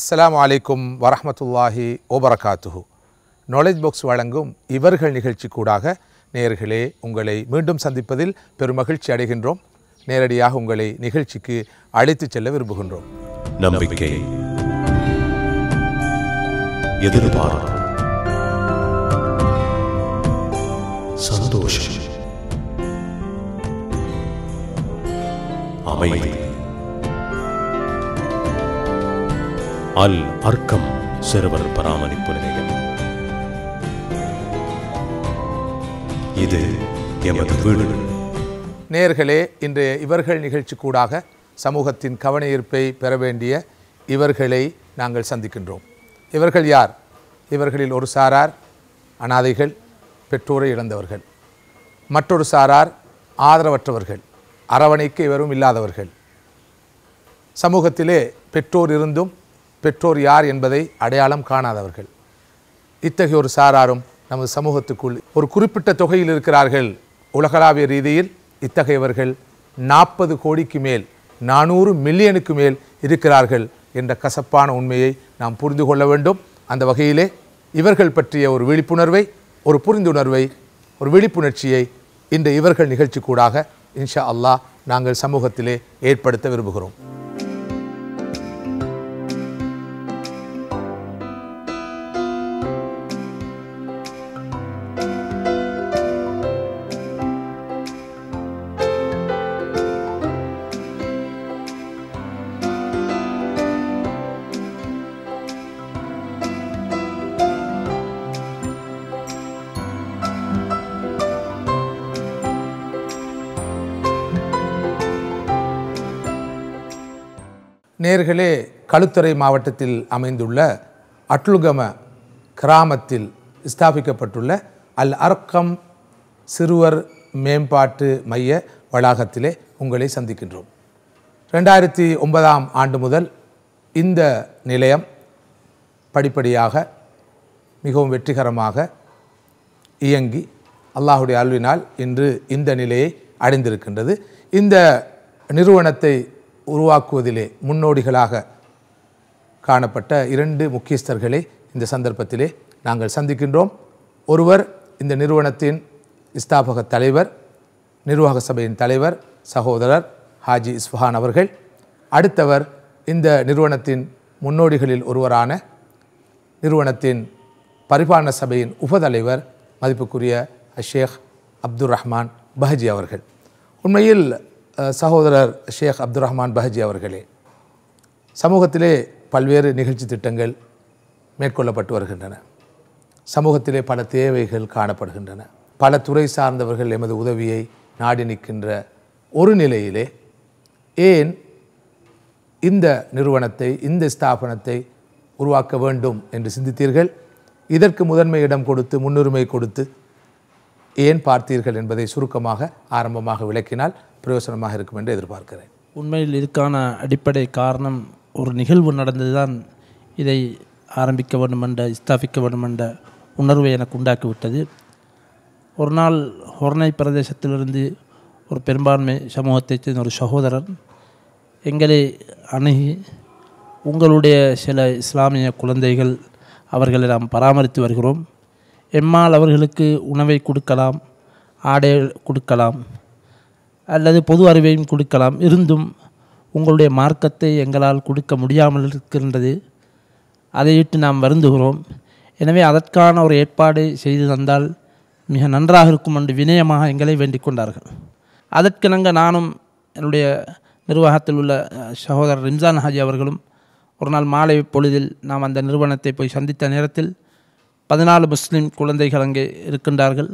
அஸ்லாம் வலைக்கும் வரமத்துல்லாஹி ஓபரகாத்துஹு நாலேஜ் பாக்ஸ் வழங்கும் இவர்கள் நிகழ்ச்சி கூடாக நேர்களே உங்களை மீண்டும் சந்திப்பதில் பெருமகிழ்ச்சி அடைகின்றோம் நேரடியாக உங்களை நிகழ்ச்சிக்கு அழைத்துச் செல்ல விரும்புகின்றோம் நம்பிக்கை எதிர்பார்ப்பு சந்தோஷம் அமைதி அல் அர்க்கம் சிறுவர் பராமரிப்பு நிலையம் இது எமது வீடு நேர்களே இன்றைய இவர்கள் நிகழ்ச்சி கூடாக சமூகத்தின் கவனஈர்ப்பை பெற வேண்டிய இவர்களை நாங்கள் சந்திக்கின்றோம் இவர்கள் யார் இவர்களில் ஒரு சாரார் அனாதைகள் பெற்றோரை இழந்தவர்கள் மற்றொரு சாரார் ஆதரவற்றவர்கள் அரவணைக்கு இவரும் இல்லாதவர்கள் சமூகத்திலே பெற்றோர் இருந்தும் பெற்றோர் யார் என்பதை அடையாளம் காணாதவர்கள் இத்தகைய ஒரு சாராரும் நமது சமூகத்துக்குள் ஒரு குறிப்பிட்ட தொகையில் இருக்கிறார்கள் உலகளாவிய ரீதியில் இத்தகையவர்கள் நாற்பது கோடிக்கு மேல் நானூறு மில்லியனுக்கு மேல் இருக்கிறார்கள் என்ற கசப்பான உண்மையை நாம் புரிந்து கொள்ள வேண்டும் அந்த வகையிலே இவர்கள் பற்றிய ஒரு விழிப்புணர்வை ஒரு புரிந்துணர்வை ஒரு விழிப்புணர்ச்சியை இந்த இவர்கள் நிகழ்ச்சி கூடாக இன்ஷா அல்லாஹ் நாங்கள் சமூகத்திலே ஏற்படுத்த விரும்புகிறோம் நேர்களே களுத்துறை மாவட்டத்தில் அமைந்துள்ள அட்லுகம கிராமத்தில் ஸ்தாபிக்கப்பட்டுள்ள அல் அர்க்கம் சிறுவர் மேம்பாட்டு மைய வளாகத்திலே உங்களை சந்திக்கின்றோம் ரெண்டாயிரத்தி ஒன்பதாம் ஆண்டு முதல் இந்த நிலையம் படிப்படியாக மிகவும் வெற்றிகரமாக இயங்கி அல்லாஹுடைய அல்வினால் இன்று இந்த நிலையை அடைந்திருக்கின்றது இந்த நிறுவனத்தை உருவாக்குவதிலே முன்னோடிகளாக காணப்பட்ட இரண்டு முக்கியஸ்தர்களை இந்த சந்தர்ப்பத்திலே நாங்கள் சந்திக்கின்றோம் ஒருவர் இந்த நிறுவனத்தின் ஸ்தாபக தலைவர் நிர்வாக சபையின் தலைவர் சகோதரர் ஹாஜி இஸ்ஃபஹான் அவர்கள் அடுத்தவர் இந்த நிறுவனத்தின் முன்னோடிகளில் ஒருவரான நிறுவனத்தின் பரிபாலன சபையின் உபதலைவர் மதிப்புக்குரிய அஷேக் அப்துல் ரஹ்மான் பஹஜி அவர்கள் உண்மையில் சகோதரர் ஷேக் அப்துல் ரஹ்மான் பஹஜி அவர்களே சமூகத்திலே பல்வேறு நிகழ்ச்சி திட்டங்கள் மேற்கொள்ளப்பட்டு வருகின்றன சமூகத்திலே பல தேவைகள் காணப்படுகின்றன பல துறை சார்ந்தவர்கள் எமது உதவியை நாடி நிற்கின்ற ஒரு நிலையிலே ஏன் இந்த நிறுவனத்தை இந்த ஸ்தாபனத்தை உருவாக்க வேண்டும் என்று சிந்தித்தீர்கள் இதற்கு முதன்மை இடம் கொடுத்து முன்னுரிமை கொடுத்து ஏன் பார்த்தீர்கள் என்பதை சுருக்கமாக ஆரம்பமாக விளக்கினால் பிரயோசனமாக இருக்கும் என்று எதிர்பார்க்கிறேன் உண்மையில் இதுக்கான அடிப்படை காரணம் ஒரு நிகழ்வு நடந்ததுதான் இதை ஆரம்பிக்க வேண்டும் என்ற வேண்டுமென்ற வேண்டும் என்ற உணர்வை எனக்கு உண்டாக்கிவிட்டது ஒரு நாள் ஹொர்னை பிரதேசத்திலிருந்து ஒரு பெரும்பான்மை சமூகத்தைச் சேர்ந்த ஒரு சகோதரன் எங்களை அணுகி உங்களுடைய சில இஸ்லாமிய குழந்தைகள் அவர்களை நாம் பராமரித்து வருகிறோம் எம்மால் அவர்களுக்கு உணவை கொடுக்கலாம் ஆடை கொடுக்கலாம் அல்லது பொது அறிவையும் கொடுக்கலாம் இருந்தும் உங்களுடைய மார்க்கத்தை எங்களால் கொடுக்க முடியாமல் இருக்கின்றது அதையிட்டு நாம் வருந்துகிறோம் எனவே அதற்கான ஒரு ஏற்பாடு செய்து தந்தால் மிக நன்றாக இருக்கும் என்று வினயமாக எங்களை வேண்டிக் கொண்டார்கள் அதற்கிணங்க நானும் என்னுடைய நிர்வாகத்தில் உள்ள சகோதரர் ரிம்சான் ஹாஜி அவர்களும் ஒரு நாள் மாலை பொழுதில் நாம் அந்த நிறுவனத்தை போய் சந்தித்த நேரத்தில் பதினாலு முஸ்லீம் குழந்தைகள் அங்கே இருக்கின்றார்கள்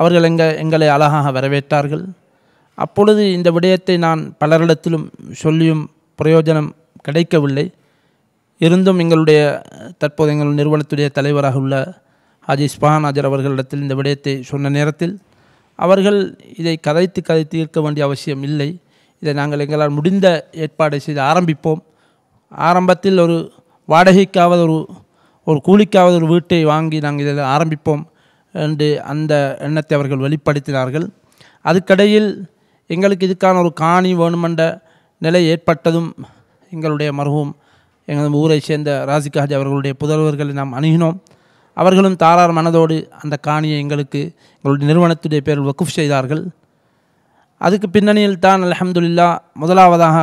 அவர்கள் எங்கள் எங்களை அழகாக வரவேற்றார்கள் அப்பொழுது இந்த விடயத்தை நான் பலரிடத்திலும் சொல்லியும் பிரயோஜனம் கிடைக்கவில்லை இருந்தும் எங்களுடைய தற்போது எங்கள் நிறுவனத்துடைய தலைவராக உள்ள ஹாஜி இஸ்பான் அவர்களிடத்தில் இந்த விடயத்தை சொன்ன நேரத்தில் அவர்கள் இதை கதைத்து கதைத்து இருக்க வேண்டிய அவசியம் இல்லை இதை நாங்கள் எங்களால் முடிந்த ஏற்பாடை செய்து ஆரம்பிப்போம் ஆரம்பத்தில் ஒரு வாடகைக்காவது ஒரு ஒரு கூலிக்காவது ஒரு வீட்டை வாங்கி நாங்கள் இதில் ஆரம்பிப்போம் என்று அந்த எண்ணத்தை அவர்கள் வெளிப்படுத்தினார்கள் அதுக்கடையில் எங்களுக்கு இதுக்கான ஒரு காணி வேணுமென்ற நிலை ஏற்பட்டதும் எங்களுடைய மருகவும் எங்களது ஊரை சேர்ந்த ராசிகாஜி அவர்களுடைய புதல்வர்களை நாம் அணுகினோம் அவர்களும் தாரார் மனதோடு அந்த காணியை எங்களுக்கு எங்களுடைய நிறுவனத்துடைய பேரில் வக்குஃப் செய்தார்கள் அதுக்கு பின்னணியில் தான் அலமதுல்லா முதலாவதாக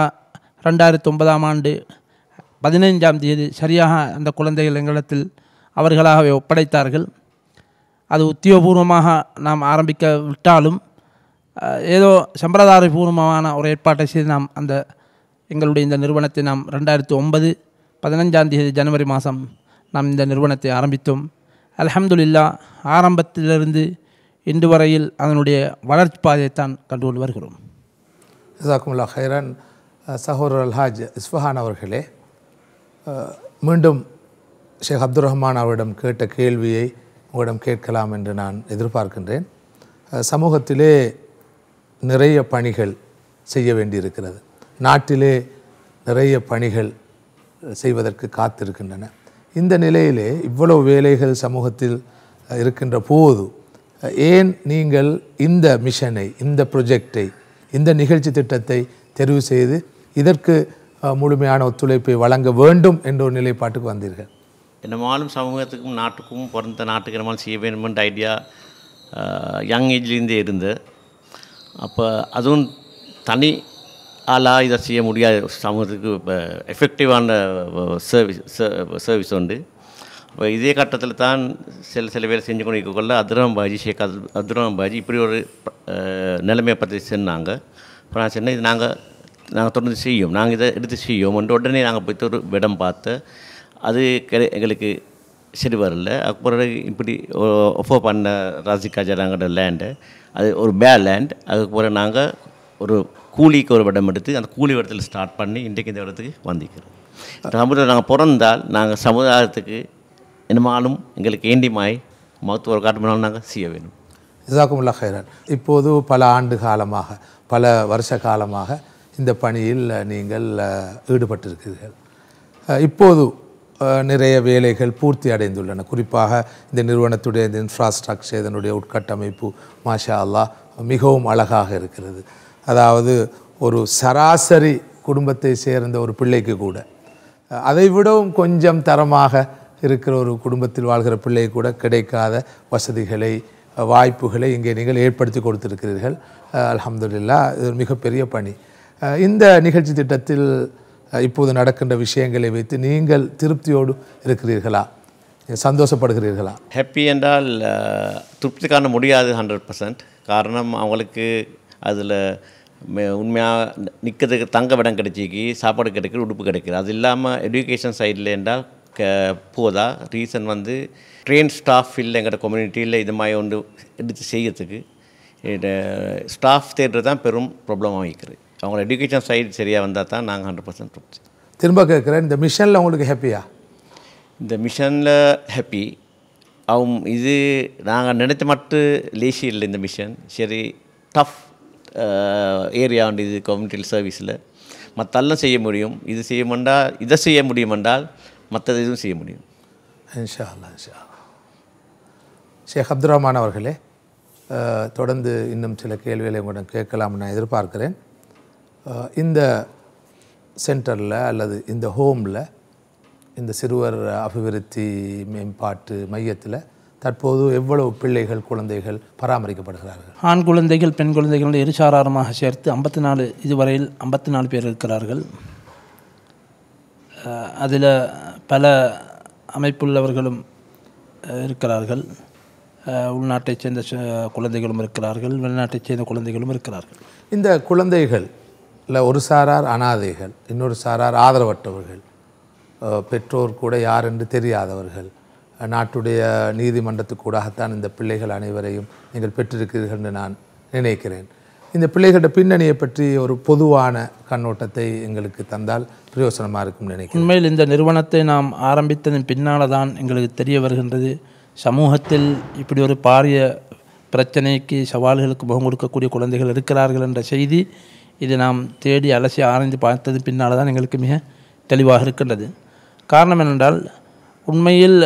ரெண்டாயிரத்தி ஒன்பதாம் ஆண்டு பதினைஞ்சாம் தேதி சரியாக அந்த குழந்தைகள் எங்களிடத்தில் அவர்களாகவே ஒப்படைத்தார்கள் அது உத்தியோகபூர்வமாக நாம் ஆரம்பிக்க விட்டாலும் ஏதோ சம்பிரதாயபூர்வமான ஒரு ஏற்பாட்டை செய்து நாம் அந்த எங்களுடைய இந்த நிறுவனத்தை நாம் ரெண்டாயிரத்தி ஒன்பது பதினஞ்சாம் தேதி ஜனவரி மாதம் நாம் இந்த நிறுவனத்தை ஆரம்பித்தோம் அலமதுல்லா ஆரம்பத்திலிருந்து இன்று வரையில் அதனுடைய வளர்ச்சி பாதையைத்தான் கண்டுகொண்டு வருகிறோம் ஜசாக்குமுல்லா ஹைரான் சஹோர் அல்ஹாஜ் இஸ்ஃபஹான் அவர்களே மீண்டும் ஷேக் அப்துல் ரஹ்மான் அவரிடம் கேட்ட கேள்வியை உங்களிடம் கேட்கலாம் என்று நான் எதிர்பார்க்கின்றேன் சமூகத்திலே நிறைய பணிகள் செய்ய வேண்டியிருக்கிறது நாட்டிலே நிறைய பணிகள் செய்வதற்கு காத்திருக்கின்றன இந்த நிலையிலே இவ்வளவு வேலைகள் சமூகத்தில் இருக்கின்ற போது ஏன் நீங்கள் இந்த மிஷனை இந்த ப்ரொஜெக்டை இந்த நிகழ்ச்சி திட்டத்தை தெரிவு செய்து இதற்கு முழுமையான ஒத்துழைப்பை வழங்க வேண்டும் என்ற ஒரு நிலைப்பாட்டுக்கு வந்தீர்கள் என்னமாலும் சமூகத்துக்கும் நாட்டுக்கும் பிறந்த நாட்டுக்கு நம்மால் செய்ய வேண்டுமென்ற ஐடியா யங் ஏஜ்லேருந்தே இருந்து அப்போ அதுவும் தனி ஆளாக இதை செய்ய முடியாது சமூகத்துக்கு இப்போ எஃபெக்டிவான சர்வீஸ் சர்வீஸ் உண்டு இப்போ இதே கட்டத்தில் தான் சில சில வேலை செஞ்சு கொண்டு இருக்கக்குள்ள அதுரம் பாஜி ஷேக் அதுரம் பாஜி இப்படி ஒரு நிலைமையை பற்றி சென்னாங்க இப்போ நான் இது நாங்கள் நாங்கள் தொடர்ந்து செய்யும் நாங்கள் இதை எடுத்து செய்யும் என்று உடனே நாங்கள் போய் ஒரு இடம் பார்த்து அது எங்களுக்கு சரி வரல அப்புறம் இப்படி ஒஃபோ பண்ண ராசிகா ஜனாங்கிற லேண்டு அது ஒரு பே லேண்ட் அதுக்கப்புறம் நாங்கள் ஒரு கூலிக்கு ஒரு இடம் எடுத்து அந்த கூலி இடத்துல ஸ்டார்ட் பண்ணி இன்றைக்கு இந்த இடத்துக்கு வந்திக்கிறோம் சமுதாயம் நாங்கள் பிறந்தால் நாங்கள் சமுதாயத்துக்கு என்னமாலும் எங்களுக்கு ஏண்டிமாய் மகத்துவ காட்டுமனாலும் நாங்கள் செய்ய வேணும் இதாக்குமுல்லா ஹைரான் இப்போது பல ஆண்டு காலமாக பல வருஷ காலமாக இந்த பணியில் நீங்கள் ஈடுபட்டிருக்கிறீர்கள் இப்போது நிறைய வேலைகள் பூர்த்தி அடைந்துள்ளன குறிப்பாக இந்த நிறுவனத்துடைய இந்த இன்ஃப்ராஸ்ட்ரக்சர் இதனுடைய உட்கட்டமைப்பு மாஷா அல்லா மிகவும் அழகாக இருக்கிறது அதாவது ஒரு சராசரி குடும்பத்தை சேர்ந்த ஒரு பிள்ளைக்கு கூட அதை விடவும் கொஞ்சம் தரமாக இருக்கிற ஒரு குடும்பத்தில் வாழ்கிற பிள்ளை கூட கிடைக்காத வசதிகளை வாய்ப்புகளை இங்கே நீங்கள் ஏற்படுத்தி கொடுத்துருக்கிறீர்கள் அலமதுல்லா இது ஒரு மிகப்பெரிய பணி இந்த நிகழ்ச்சி திட்டத்தில் இப்போது நடக்கின்ற விஷயங்களை வைத்து நீங்கள் திருப்தியோடு இருக்கிறீர்களா சந்தோஷப்படுகிறீர்களா ஹாப்பி என்றால் திருப்தி காண முடியாது ஹண்ட்ரட் பர்சன்ட் காரணம் அவங்களுக்கு அதில் உண்மையாக நிற்கிறதுக்கு தங்க விடம் கிடைச்சிக்கு சாப்பாடு கிடைக்கிறது உடுப்பு கிடைக்கிறது அது இல்லாமல் எஜுகேஷன் சைடில் என்றால் க போதா ரீசன் வந்து ட்ரெயின் ஸ்டாஃப் இல்லை எங்கள்கிட்ட கம்யூனிட்டியில் இது மாதிரி ஒன்று எடுத்து செய்யறதுக்கு ஸ்டாஃப் தேடுறது தான் பெரும் ப்ராப்ளமாக வைக்கிறது அவங்களோட எஜுகேஷன் சைடு சரியாக வந்தால் தான் நாங்கள் ஹண்ட்ரட் பர்சன்ட் திருப்தி திரும்ப கேட்குறேன் இந்த மிஷனில் உங்களுக்கு ஹாப்பியா இந்த மிஷனில் ஹாப்பி அவங்க இது நாங்கள் நினைத்த மட்டும் லேசி இல்லை இந்த மிஷன் சரி டஃப் ஏரியா உண்டு இது கம்யூனிட்டி சர்வீஸில் மற்றெல்லாம் செய்ய முடியும் இது செய்ய மாட்டால் இதை செய்ய முடியும் என்றால் மற்றது இதுவும் செய்ய முடியும் இன்ஷா ஷேக் அப்துல் ரஹ்மான் அவர்களே தொடர்ந்து இன்னும் சில கேள்விகளை உங்களிடம் கேட்கலாம்னு நான் எதிர்பார்க்கிறேன் இந்த சென்டரில் அல்லது இந்த ஹோமில் இந்த சிறுவர் அபிவிருத்தி மேம்பாட்டு மையத்தில் தற்போது எவ்வளவு பிள்ளைகள் குழந்தைகள் பராமரிக்கப்படுகிறார்கள் ஆண் குழந்தைகள் பெண் குழந்தைகள் இருசாராரமாக சேர்த்து ஐம்பத்தி நாலு இதுவரையில் ஐம்பத்தி நாலு பேர் இருக்கிறார்கள் அதில் பல அமைப்புள்ளவர்களும் இருக்கிறார்கள் உள்நாட்டைச் சேர்ந்த குழந்தைகளும் இருக்கிறார்கள் வெளிநாட்டைச் சேர்ந்த குழந்தைகளும் இருக்கிறார்கள் இந்த குழந்தைகள் இல்லை ஒரு சாரார் அனாதைகள் இன்னொரு சாரார் ஆதரவற்றவர்கள் பெற்றோர் கூட யார் என்று தெரியாதவர்கள் நாட்டுடைய நீதிமன்றத்துக்கூடாகத்தான் இந்த பிள்ளைகள் அனைவரையும் நீங்கள் பெற்றிருக்கிறீர்கள் என்று நான் நினைக்கிறேன் இந்த பிள்ளைகளோட பின்னணியை பற்றி ஒரு பொதுவான கண்ணோட்டத்தை எங்களுக்கு தந்தால் பிரயோசனமாக இருக்கும் நினைக்கிறேன் உண்மையில் இந்த நிறுவனத்தை நாம் ஆரம்பித்ததன் பின்னால் தான் எங்களுக்கு தெரிய வருகின்றது சமூகத்தில் இப்படி ஒரு பாரிய பிரச்சனைக்கு சவால்களுக்கு முகம் கொடுக்கக்கூடிய குழந்தைகள் இருக்கிறார்கள் என்ற செய்தி இது நாம் தேடி அலசி ஆராய்ந்து பார்த்தது பின்னால் தான் எங்களுக்கு மிக தெளிவாக இருக்கின்றது காரணம் என்னென்றால் உண்மையில்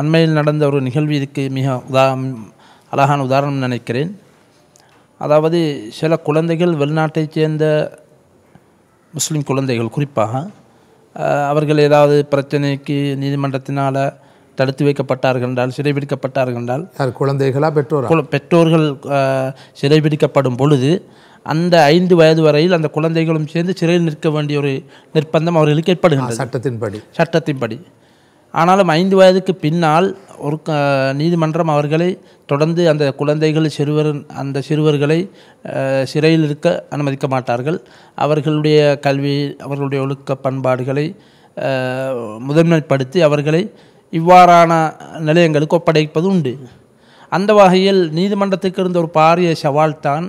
அண்மையில் நடந்த ஒரு நிகழ்வு இதுக்கு மிக உதா அழகான உதாரணம் நினைக்கிறேன் அதாவது சில குழந்தைகள் வெளிநாட்டைச் சேர்ந்த முஸ்லீம் குழந்தைகள் குறிப்பாக அவர்கள் ஏதாவது பிரச்சனைக்கு நீதிமன்றத்தினால் தடுத்து வைக்கப்பட்டார்கள் என்றால் சிறைபிடிக்கப்பட்டார்கள் என்றால் குழந்தைகளாக பெற்றோர் பெற்றோர்கள் சிறைபிடிக்கப்படும் பொழுது அந்த ஐந்து வயது வரையில் அந்த குழந்தைகளும் சேர்ந்து சிறையில் நிற்க வேண்டிய ஒரு நிர்பந்தம் அவர்களுக்கு ஏற்படுகிறது சட்டத்தின்படி சட்டத்தின்படி ஆனாலும் ஐந்து வயதுக்கு பின்னால் ஒரு நீதிமன்றம் அவர்களை தொடர்ந்து அந்த குழந்தைகள் சிறுவர் அந்த சிறுவர்களை சிறையில் இருக்க அனுமதிக்க மாட்டார்கள் அவர்களுடைய கல்வி அவர்களுடைய ஒழுக்க பண்பாடுகளை முதன்மைப்படுத்தி அவர்களை இவ்வாறான நிலையங்களுக்கு ஒப்படைப்பது உண்டு அந்த வகையில் நீதிமன்றத்துக்கு இருந்த ஒரு பாரிய சவால் தான்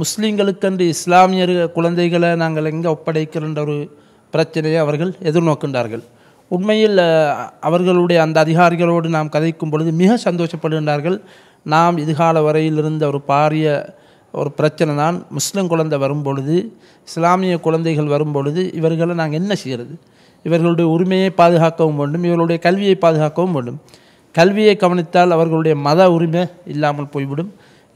முஸ்லீம்களுக்கென்று இஸ்லாமியர் குழந்தைகளை நாங்கள் எங்கே ஒப்படைக்கிறன்ற ஒரு பிரச்சனையை அவர்கள் எதிர்நோக்கின்றார்கள் உண்மையில் அவர்களுடைய அந்த அதிகாரிகளோடு நாம் கதைக்கும் பொழுது மிக சந்தோஷப்படுகின்றார்கள் நாம் இதுகால வரையில் இருந்த ஒரு பாரிய ஒரு பிரச்சனை தான் முஸ்லீம் குழந்தை வரும்பொழுது இஸ்லாமிய குழந்தைகள் வரும்பொழுது இவர்களை நாங்கள் என்ன செய்கிறது இவர்களுடைய உரிமையை பாதுகாக்கவும் வேண்டும் இவர்களுடைய கல்வியை பாதுகாக்கவும் வேண்டும் கல்வியை கவனித்தால் அவர்களுடைய மத உரிமை இல்லாமல் போய்விடும்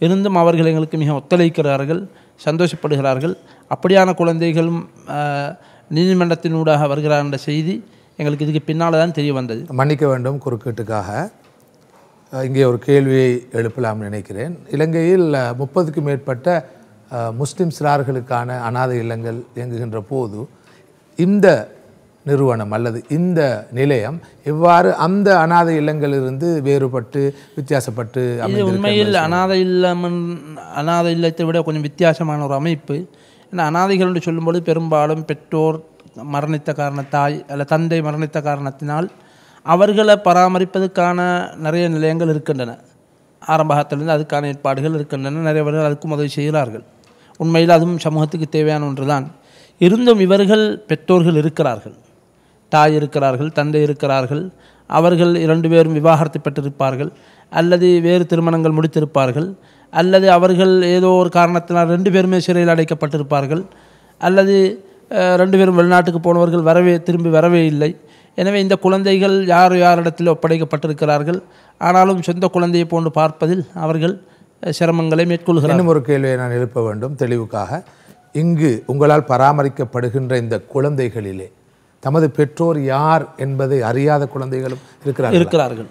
இருந்தும் அவர்கள் எங்களுக்கு மிக ஒத்துழைக்கிறார்கள் சந்தோஷப்படுகிறார்கள் அப்படியான குழந்தைகளும் நீதிமன்றத்தினூடாக வருகிறார் என்ற செய்தி எங்களுக்கு இதுக்கு பின்னால் தான் தெரிய வந்தது மன்னிக்க வேண்டும் குறுக்கீட்டுக்காக இங்கே ஒரு கேள்வியை எழுப்பலாம் நினைக்கிறேன் இலங்கையில் முப்பதுக்கு மேற்பட்ட முஸ்லிம் சிறார்களுக்கான அனாதை இல்லங்கள் இயங்குகின்ற போது இந்த நிறுவனம் அல்லது இந்த நிலையம் எவ்வாறு அந்த அனாதை இல்லங்களிலிருந்து வேறுபட்டு வித்தியாசப்பட்டு உண்மையில் அனாதை இல்லம் அனாதை இல்லத்தை விட கொஞ்சம் வித்தியாசமான ஒரு அமைப்பு ஏன்னா அனாதைகள் என்று சொல்லும்போது பெரும்பாலும் பெற்றோர் மரணித்த காரணத்தாய் அல்ல தந்தை மரணித்த காரணத்தினால் அவர்களை பராமரிப்பதற்கான நிறைய நிலையங்கள் இருக்கின்றன ஆரம்பகத்திலிருந்து அதுக்கான ஏற்பாடுகள் இருக்கின்றன நிறையவர்கள் அதுக்கும் உதவி செய்கிறார்கள் உண்மையில் அதுவும் சமூகத்துக்கு தேவையான ஒன்று தான் இருந்தும் இவர்கள் பெற்றோர்கள் இருக்கிறார்கள் தாய் இருக்கிறார்கள் தந்தை இருக்கிறார்கள் அவர்கள் இரண்டு பேரும் விவாகரத்து பெற்றிருப்பார்கள் அல்லது வேறு திருமணங்கள் முடித்திருப்பார்கள் அல்லது அவர்கள் ஏதோ ஒரு காரணத்தினால் ரெண்டு பேருமே சிறையில் அடைக்கப்பட்டிருப்பார்கள் அல்லது ரெண்டு பேரும் வெளிநாட்டுக்கு போனவர்கள் வரவே திரும்பி வரவே இல்லை எனவே இந்த குழந்தைகள் யார் யாரிடத்தில் ஒப்படைக்கப்பட்டிருக்கிறார்கள் ஆனாலும் சொந்த குழந்தையை போன்று பார்ப்பதில் அவர்கள் சிரமங்களை மேற்கொள்கிறார் ஒரு கேள்வியை நான் எழுப்ப வேண்டும் தெளிவுக்காக இங்கு உங்களால் பராமரிக்கப்படுகின்ற இந்த குழந்தைகளிலே தமது பெற்றோர் யார் என்பதை அறியாத குழந்தைகளும் இருக்கிறார் இருக்கிறார்கள்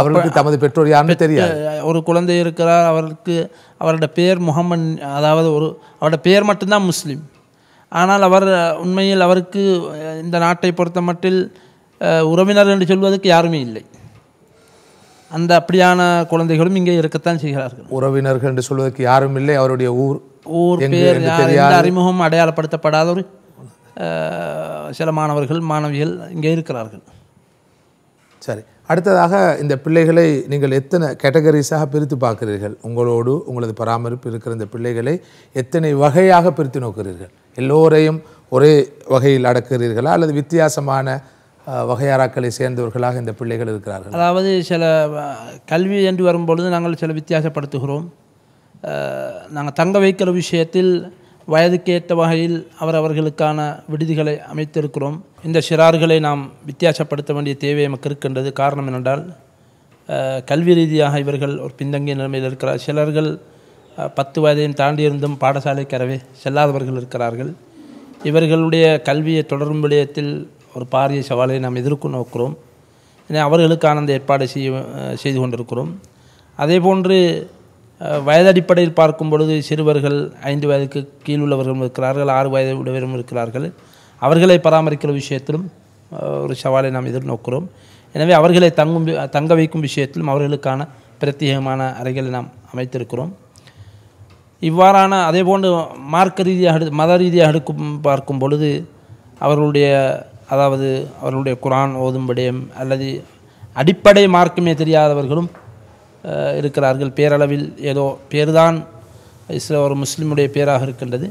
அவர்களுக்கு தமது பெற்றோர் யாருன்னு தெரியாது ஒரு குழந்தை இருக்கிறார் அவருக்கு அவரோட பேர் முகமன் அதாவது ஒரு அவரோட பேர் மட்டும்தான் முஸ்லீம் ஆனால் அவர் உண்மையில் அவருக்கு இந்த நாட்டை பொறுத்த மட்டில் உறவினர் என்று சொல்வதற்கு யாருமே இல்லை அந்த அப்படியான குழந்தைகளும் இங்கே இருக்கத்தான் செய்கிறார்கள் உறவினர்கள் என்று சொல்வதற்கு யாரும் இல்லை அவருடைய ஊர் ஊர் பேர் அறிமுகம் அடையாளப்படுத்தப்படாத ஒரு சில மாணவர்கள் மாணவிகள் இங்கே இருக்கிறார்கள் சரி அடுத்ததாக இந்த பிள்ளைகளை நீங்கள் எத்தனை கேட்டகரிஸாக பிரித்து பார்க்கிறீர்கள் உங்களோடு உங்களது பராமரிப்பு இருக்கிற இந்த பிள்ளைகளை எத்தனை வகையாக பிரித்து நோக்கிறீர்கள் எல்லோரையும் ஒரே வகையில் அடக்குகிறீர்களா அல்லது வித்தியாசமான வகையாராக்களை சேர்ந்தவர்களாக இந்த பிள்ளைகள் இருக்கிறார்கள் அதாவது சில கல்வி என்று வரும்பொழுது நாங்கள் சில வித்தியாசப்படுத்துகிறோம் நாங்கள் தங்க வைக்கிற விஷயத்தில் வயதுக்கேற்ற வகையில் அவரவர்களுக்கான விடுதிகளை அமைத்திருக்கிறோம் இந்த சிறார்களை நாம் வித்தியாசப்படுத்த வேண்டிய தேவை நமக்கு இருக்கின்றது காரணம் என்னென்றால் கல்வி ரீதியாக இவர்கள் ஒரு பின்தங்கிய நிலைமையில் இருக்கிறார் சிலர்கள் பத்து வயதையும் தாண்டியிருந்தும் பாடசாலைக்கு அறவே செல்லாதவர்கள் இருக்கிறார்கள் இவர்களுடைய கல்வியை தொடரும் விடயத்தில் ஒரு பாரிய சவாலை நாம் எதிர்க்க நோக்கிறோம் என அவர்களுக்கான அந்த ஏற்பாடு செய்ய செய்து கொண்டிருக்கிறோம் அதே போன்று வயதடிப்படையில் பார்க்கும் பொழுது சிறுவர்கள் ஐந்து வயதுக்கு கீழ் உள்ளவர்களும் இருக்கிறார்கள் ஆறு வயது உள்ளவரும் இருக்கிறார்கள் அவர்களை பராமரிக்கிற விஷயத்திலும் ஒரு சவாலை நாம் எதிர்நோக்கிறோம் எனவே அவர்களை தங்கும் தங்க வைக்கும் விஷயத்திலும் அவர்களுக்கான பிரத்யேகமான அறைகளை நாம் அமைத்திருக்கிறோம் இவ்வாறான அதே போன்று மார்க்க ரீதியாக மத ரீதியாக அடுக்கும் பார்க்கும் பொழுது அவர்களுடைய அதாவது அவர்களுடைய குரான் ஓதும் அல்லது அடிப்படை மார்க்குமே தெரியாதவர்களும் இருக்கிறார்கள் பேரளவில் ஏதோ பேர்தான் இஸ்ரோ ஒரு முஸ்லீமுடைய பேராக இருக்கின்றது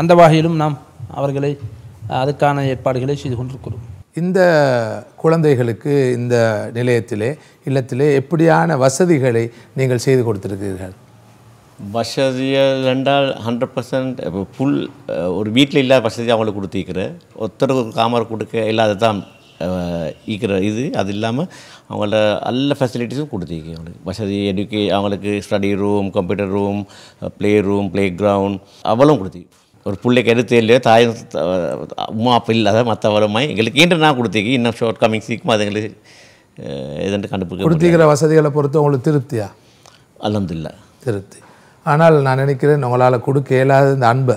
அந்த வகையிலும் நாம் அவர்களை அதுக்கான ஏற்பாடுகளை செய்து கொண்டிருக்கிறோம் இந்த குழந்தைகளுக்கு இந்த நிலையத்திலே இல்லத்திலே எப்படியான வசதிகளை நீங்கள் செய்து கொடுத்துருக்கிறீர்கள் வசதியை என்றால் ஹண்ட்ரட் பர்சன்ட் இப்போ ஃபுல் ஒரு வீட்டில் இல்லாத வசதி அவங்களுக்கு கொடுத்துருக்கிறேன் ஒருத்தருக்கு காமரை கொடுக்க இல்லாத தான் ஈக்கிற இது அது இல்லாமல் அவங்களோட நல்ல ஃபெசிலிட்டிஸும் கொடுத்துருக்கு அவங்களுக்கு வசதி எடுக்கே அவங்களுக்கு study room computer room play room playground அவ்வளோ கொடுத்துருக்கு ஒரு பிள்ளைக்கு எடுத்து இல்லையோ தாய் அம்மா அப்போ இல்லாத மற்ற எங்களுக்கு ஈண்டு நான் கொடுத்துருக்கு இன்னும் ஷார்ட் கமிங் சீக்கும் அது எங்களுக்கு எதுன்னு கண்டுபிடிக்க கொடுத்துக்கிற வசதிகளை பொறுத்து உங்களுக்கு திருப்தியா அல்லந்தில்லை திருப்தி ஆனால் நான் நினைக்கிறேன் உங்களால் கொடுக்க இயலாத இந்த அன்பை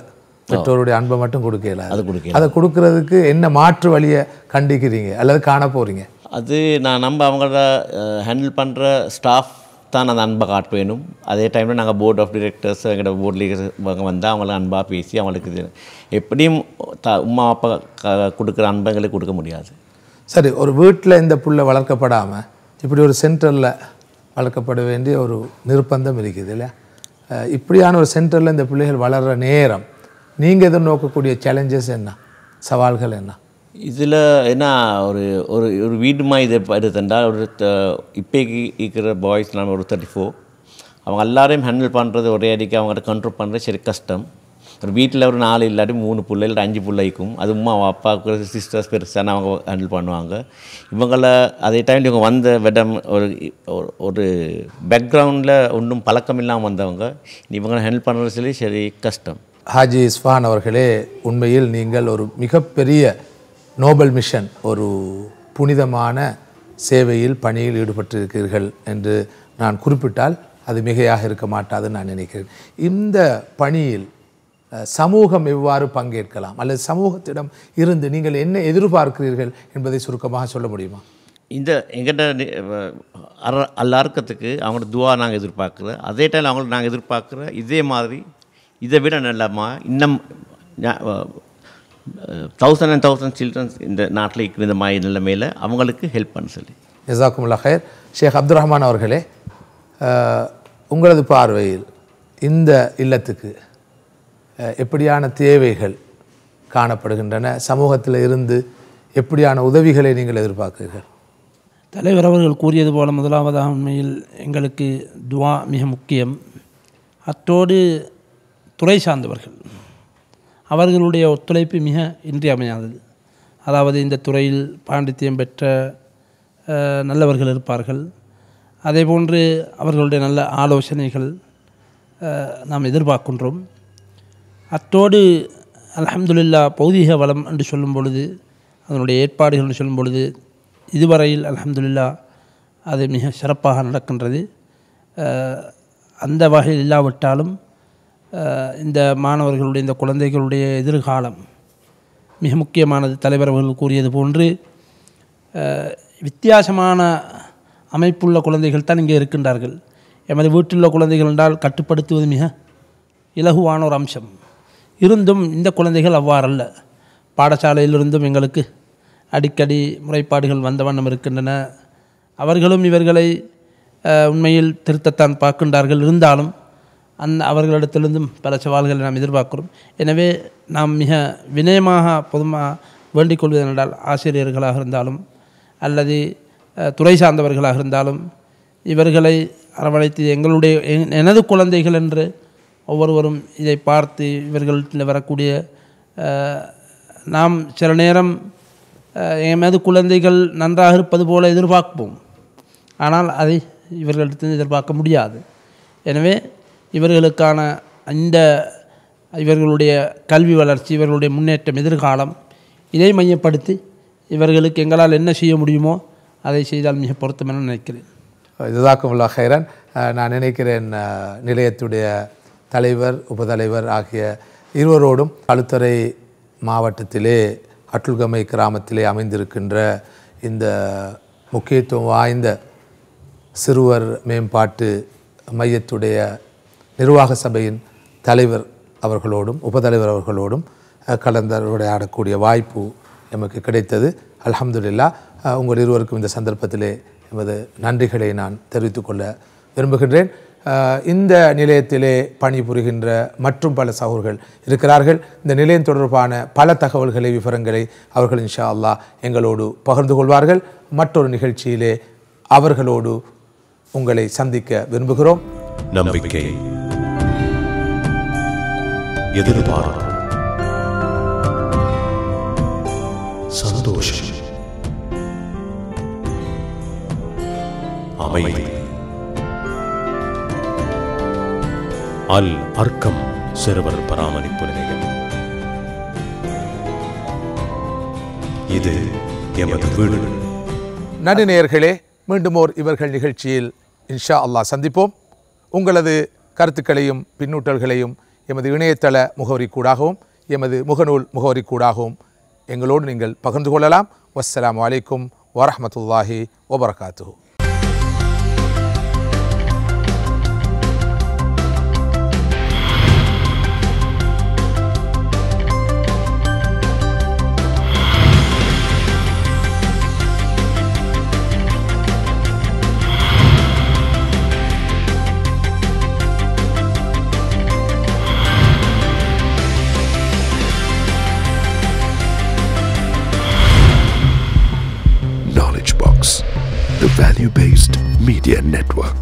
பெற்றோருடைய அன்பை மட்டும் கொடுக்கல அது கொடுக்க அதை கொடுக்கறதுக்கு என்ன மாற்று வழியை கண்டிக்கிறீங்க அல்லது காண போகிறீங்க அது நான் நம்ம அவங்கள ஹேண்டில் பண்ணுற ஸ்டாஃப் தான் அந்த அன்பை காட்ட வேணும் அதே டைமில் நாங்கள் போர்ட் ஆஃப் டிரெக்டர்ஸ் எங்களோட போர்ட் லீகர்ஸ்வங்க வந்தால் அவங்கள அன்பாக பேசி அவங்களுக்கு எப்படியும் த உமா அப்பா கொடுக்குற அன்பங்களை கொடுக்க முடியாது சரி ஒரு வீட்டில் இந்த புள்ள வளர்க்கப்படாமல் இப்படி ஒரு சென்டரில் வளர்க்கப்பட வேண்டிய ஒரு நிர்பந்தம் இருக்குது இல்லையா இப்படியான ஒரு சென்டரில் இந்த பிள்ளைகள் வளர்கிற நேரம் நீங்கள் எதிர்நோக்கக்கூடிய சேலஞ்சஸ் என்ன சவால்கள் என்ன இதில் என்ன ஒரு ஒரு ஒரு வீடுமா இது எடுத்துட்டால் ஒரு இப்போக்கு இருக்கிற பாய்ஸ் நான் ஒரு தேர்ட்டி ஃபோர் அவங்க எல்லாரையும் ஹேண்டில் பண்ணுறது ஒரே அடிக்க அவங்கள்ட்ட கண்ட்ரோல் பண்ணுறது சரி கஷ்டம் ஒரு வீட்டில் ஒரு நாலு இல்லாட்டி மூணு பிள்ளை இல்லை அஞ்சு பிள்ளைக்கும் அது உமா அப்பாவுக்கு சிஸ்டர்ஸ் பெருசான அவங்க ஹேண்டில் பண்ணுவாங்க இவங்கள அதே டைம் இவங்க வந்த விடம் ஒரு ஒரு பேக்ரவுண்டில் ஒன்றும் பழக்கம் இல்லாமல் வந்தவங்க இவங்களை ஹேண்டில் பண்ணுறது சொல்லி சரி கஷ்டம் ஹாஜி இஸ்ஃபான் அவர்களே உண்மையில் நீங்கள் ஒரு மிகப்பெரிய நோபல் மிஷன் ஒரு புனிதமான சேவையில் பணியில் ஈடுபட்டிருக்கிறீர்கள் என்று நான் குறிப்பிட்டால் அது மிகையாக இருக்க மாட்டாதுன்னு நான் நினைக்கிறேன் இந்த பணியில் சமூகம் எவ்வாறு பங்கேற்கலாம் அல்லது சமூகத்திடம் இருந்து நீங்கள் என்ன எதிர்பார்க்கிறீர்கள் என்பதை சுருக்கமாக சொல்ல முடியுமா இந்த எங்கிட்ட அல்லாருக்கத்துக்கு அவங்களோட துவா நாங்கள் எதிர்பார்க்குறோம் அதே டைம் அவங்கள நாங்கள் எதிர்பார்க்குற இதே மாதிரி இதை விட நல்லமா இன்னும் தௌசண்ட் அண்ட் தௌசண்ட் சில்ட்ரன்ஸ் இந்த நாட்டில் இருக்கிற இந்த மாய நிலைமையில் அவங்களுக்கு ஹெல்ப் பண்ண சொல்லி ஜசாக்குமுல்லா லஹேர் ஷேக் அப்துல் ரஹ்மான் அவர்களே உங்களது பார்வையில் இந்த இல்லத்துக்கு எப்படியான தேவைகள் காணப்படுகின்றன சமூகத்தில் இருந்து எப்படியான உதவிகளை நீங்கள் எதிர்பார்க்கிறீர்கள் தலைவர் அவர்கள் கூறியது போல முதலாவதாக உண்மையில் எங்களுக்கு துவா மிக முக்கியம் அத்தோடு துறை சார்ந்தவர்கள் அவர்களுடைய ஒத்துழைப்பு மிக இன்றியமையாதது அதாவது இந்த துறையில் பாண்டித்தியம் பெற்ற நல்லவர்கள் இருப்பார்கள் அதே போன்று அவர்களுடைய நல்ல ஆலோசனைகள் நாம் எதிர்பார்க்கின்றோம் அத்தோடு அலமதுல்லா பௌதிக வளம் என்று சொல்லும் பொழுது அதனுடைய ஏற்பாடுகள் என்று சொல்லும் பொழுது இதுவரையில் அலமதுல்லா அது மிக சிறப்பாக நடக்கின்றது அந்த வகையில் இல்லாவிட்டாலும் இந்த மாணவர்களுடைய இந்த குழந்தைகளுடைய எதிர்காலம் மிக முக்கியமானது தலைவர் அவர்கள் கூறியது போன்று வித்தியாசமான அமைப்புள்ள குழந்தைகள் தான் இங்கே இருக்கின்றார்கள் எமது வீட்டிலுள்ள குழந்தைகள் என்றால் கட்டுப்படுத்துவது மிக இலகுவான ஒரு அம்சம் இருந்தும் இந்த குழந்தைகள் அவ்வாறல்ல பாடசாலையிலிருந்தும் எங்களுக்கு அடிக்கடி முறைப்பாடுகள் வந்த வண்ணம் இருக்கின்றன அவர்களும் இவர்களை உண்மையில் திருத்தத்தான் பார்க்கின்றார்கள் இருந்தாலும் அந்த அவர்களிடத்திலிருந்தும் பல சவால்களை நாம் எதிர்பார்க்கிறோம் எனவே நாம் மிக வினயமாக பொதுமாக வேண்டிக் கொள்வது என்றால் ஆசிரியர்களாக இருந்தாலும் அல்லது துறை சார்ந்தவர்களாக இருந்தாலும் இவர்களை அரவணைத்து எங்களுடைய எனது குழந்தைகள் என்று ஒவ்வொருவரும் இதை பார்த்து இவர்களில் வரக்கூடிய நாம் சில நேரம் எமது குழந்தைகள் நன்றாக இருப்பது போல எதிர்பார்ப்போம் ஆனால் அதை இவர்களிடத்தில் எதிர்பார்க்க முடியாது எனவே இவர்களுக்கான இந்த இவர்களுடைய கல்வி வளர்ச்சி இவர்களுடைய முன்னேற்றம் எதிர்காலம் இதை மையப்படுத்தி இவர்களுக்கு எங்களால் என்ன செய்ய முடியுமோ அதை செய்தால் மிக பொருத்தமென நினைக்கிறேன் ஜசாக்குமுல்லா ஹைரன் நான் நினைக்கிறேன் நிலையத்துடைய தலைவர் உபதலைவர் ஆகிய இருவரோடும் கழுத்தறை மாவட்டத்திலே அட்டுல்கமை கிராமத்திலே அமைந்திருக்கின்ற இந்த முக்கியத்துவம் வாய்ந்த சிறுவர் மேம்பாட்டு மையத்துடைய நிர்வாக சபையின் தலைவர் அவர்களோடும் உபதலைவர் அவர்களோடும் கலந்துரையாடக்கூடிய வாய்ப்பு எமக்கு கிடைத்தது அலமதுல்லா உங்கள் இருவருக்கும் இந்த சந்தர்ப்பத்திலே எமது நன்றிகளை நான் தெரிவித்துக்கொள்ள விரும்புகின்றேன் இந்த நிலையத்திலே பணிபுரிகின்ற மற்றும் பல சகோர்கள் இருக்கிறார்கள் இந்த நிலையம் தொடர்பான பல தகவல்களை விவரங்களை அவர்கள் இன்ஷா அல்லா எங்களோடு பகிர்ந்து கொள்வார்கள் மற்றொரு நிகழ்ச்சியிலே அவர்களோடு உங்களை சந்திக்க விரும்புகிறோம் நம்பிக்கை எதிர்பாரம் சந்தோஷம் அமைதி அல் அர்க்கம் சிறுவர் பராமரிப்பு நிலையம் இது எமது வீடு நடுநேயர்களே மீண்டும் ஓர் இவர்கள் நிகழ்ச்சியில் இன்ஷா அல்லாஹ் சந்திப்போம் உங்களது கருத்துக்களையும் பின்னூட்டல்களையும் எமது இணையதள கூடாகவும் எமது முகநூல் முகவரி கூடாகவும் எங்களோடு நீங்கள் பகிர்ந்து கொள்ளலாம் வஸ்ஸலாம் வலைக்கும் வரமத்துல்லாஹி வபர்காத்து the Value Based Media Network.